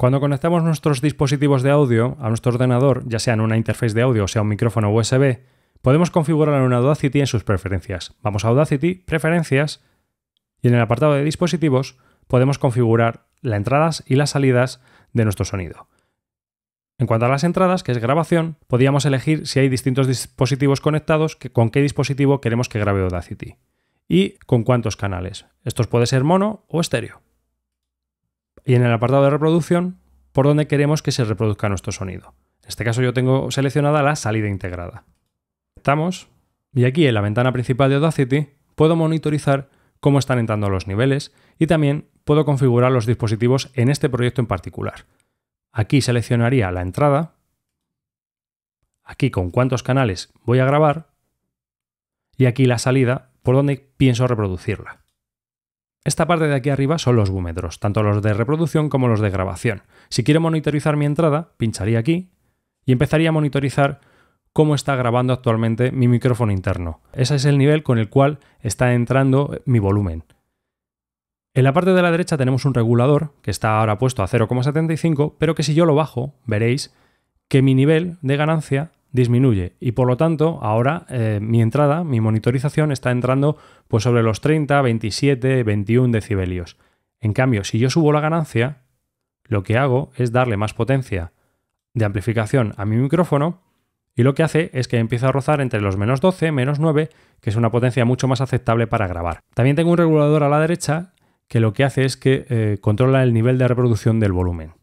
Cuando conectamos nuestros dispositivos de audio a nuestro ordenador, ya sea en una interfaz de audio o sea un micrófono USB, podemos configurar en Audacity en sus preferencias. Vamos a Audacity, preferencias, y en el apartado de dispositivos podemos configurar las entradas y las salidas de nuestro sonido. En cuanto a las entradas, que es grabación, podíamos elegir si hay distintos dispositivos conectados, con qué dispositivo queremos que grabe Audacity y con cuántos canales. Estos puede ser mono o estéreo y en el apartado de reproducción por donde queremos que se reproduzca nuestro sonido. En este caso yo tengo seleccionada la salida integrada. Estamos y aquí en la ventana principal de Audacity puedo monitorizar cómo están entrando los niveles y también puedo configurar los dispositivos en este proyecto en particular. Aquí seleccionaría la entrada, aquí con cuántos canales voy a grabar y aquí la salida por donde pienso reproducirla. Esta parte de aquí arriba son los búmetros, tanto los de reproducción como los de grabación. Si quiero monitorizar mi entrada, pincharía aquí y empezaría a monitorizar cómo está grabando actualmente mi micrófono interno. Ese es el nivel con el cual está entrando mi volumen. En la parte de la derecha tenemos un regulador que está ahora puesto a 0,75, pero que si yo lo bajo, veréis que mi nivel de ganancia disminuye y por lo tanto ahora eh, mi entrada, mi monitorización está entrando pues sobre los 30, 27, 21 decibelios. En cambio, si yo subo la ganancia, lo que hago es darle más potencia de amplificación a mi micrófono y lo que hace es que empieza a rozar entre los menos 12, menos 9, que es una potencia mucho más aceptable para grabar. También tengo un regulador a la derecha que lo que hace es que eh, controla el nivel de reproducción del volumen.